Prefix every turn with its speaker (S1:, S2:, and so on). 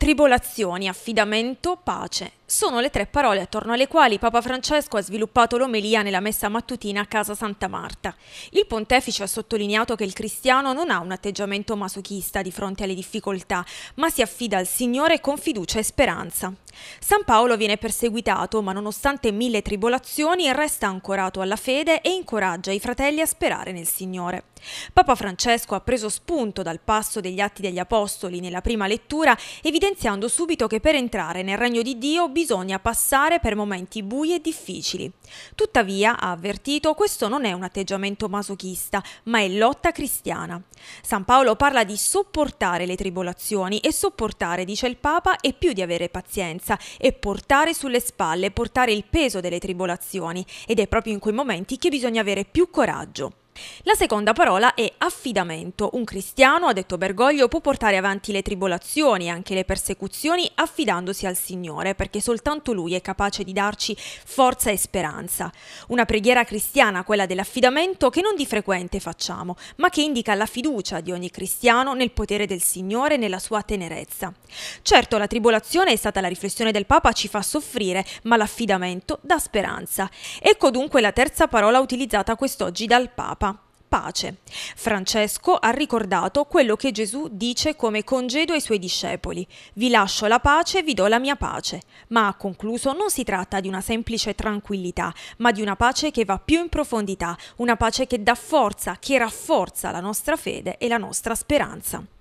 S1: Tribolazioni, affidamento, pace. Sono le tre parole attorno alle quali Papa Francesco ha sviluppato l'omelia nella messa mattutina a casa Santa Marta. Il pontefice ha sottolineato che il cristiano non ha un atteggiamento masochista di fronte alle difficoltà, ma si affida al Signore con fiducia e speranza. San Paolo viene perseguitato, ma nonostante mille tribolazioni resta ancorato alla fede e incoraggia i fratelli a sperare nel Signore. Papa Francesco ha preso spunto dal passo degli Atti degli Apostoli nella prima lettura, evidenziando subito che per entrare nel regno di Dio bisogna passare per momenti bui e difficili. Tuttavia, ha avvertito, questo non è un atteggiamento masochista, ma è lotta cristiana. San Paolo parla di sopportare le tribolazioni e sopportare, dice il Papa, è più di avere pazienza sofferenza e portare sulle spalle, portare il peso delle tribolazioni ed è proprio in quei momenti che bisogna avere più coraggio. La seconda parola è affidamento. Un cristiano, ha detto Bergoglio, può portare avanti le tribolazioni e anche le persecuzioni affidandosi al Signore, perché soltanto Lui è capace di darci forza e speranza. Una preghiera cristiana, quella dell'affidamento, che non di frequente facciamo, ma che indica la fiducia di ogni cristiano nel potere del Signore e nella sua tenerezza. Certo, la tribolazione, è stata la riflessione del Papa, ci fa soffrire, ma l'affidamento dà speranza. Ecco dunque la terza parola utilizzata quest'oggi dal Papa pace. Francesco ha ricordato quello che Gesù dice come congedo ai suoi discepoli. Vi lascio la pace, vi do la mia pace. Ma ha concluso non si tratta di una semplice tranquillità, ma di una pace che va più in profondità, una pace che dà forza, che rafforza la nostra fede e la nostra speranza.